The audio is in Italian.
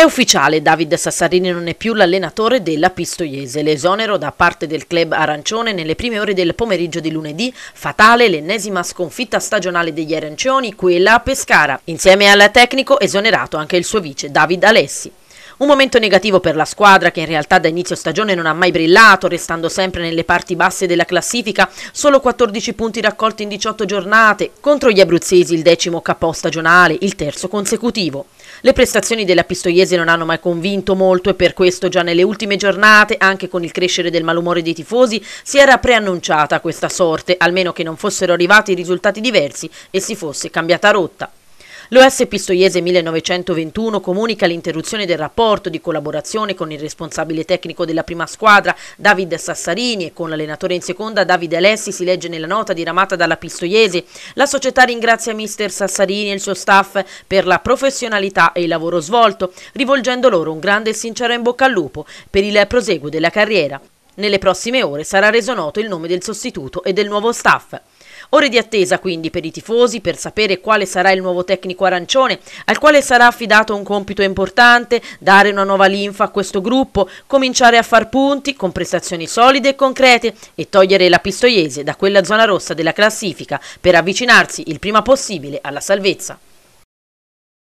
È ufficiale, David Sassarini non è più l'allenatore della Pistoiese. L'esonero da parte del club arancione nelle prime ore del pomeriggio di lunedì, fatale l'ennesima sconfitta stagionale degli arancioni, quella a Pescara. Insieme al tecnico esonerato anche il suo vice, David Alessi. Un momento negativo per la squadra che in realtà da inizio stagione non ha mai brillato, restando sempre nelle parti basse della classifica, solo 14 punti raccolti in 18 giornate, contro gli abruzzesi il decimo capo stagionale, il terzo consecutivo. Le prestazioni della Pistoiese non hanno mai convinto molto e per questo già nelle ultime giornate, anche con il crescere del malumore dei tifosi, si era preannunciata questa sorte, almeno che non fossero arrivati risultati diversi e si fosse cambiata rotta. L'OS Pistoiese 1921 comunica l'interruzione del rapporto di collaborazione con il responsabile tecnico della prima squadra David Sassarini e con l'allenatore in seconda Davide Alessi si legge nella nota diramata dalla Pistoiese. La società ringrazia mister Sassarini e il suo staff per la professionalità e il lavoro svolto, rivolgendo loro un grande e sincero in bocca al lupo per il proseguo della carriera. Nelle prossime ore sarà reso noto il nome del sostituto e del nuovo staff. Ore di attesa quindi per i tifosi per sapere quale sarà il nuovo tecnico arancione, al quale sarà affidato un compito importante, dare una nuova linfa a questo gruppo, cominciare a far punti con prestazioni solide e concrete e togliere la Pistoiese da quella zona rossa della classifica per avvicinarsi il prima possibile alla salvezza.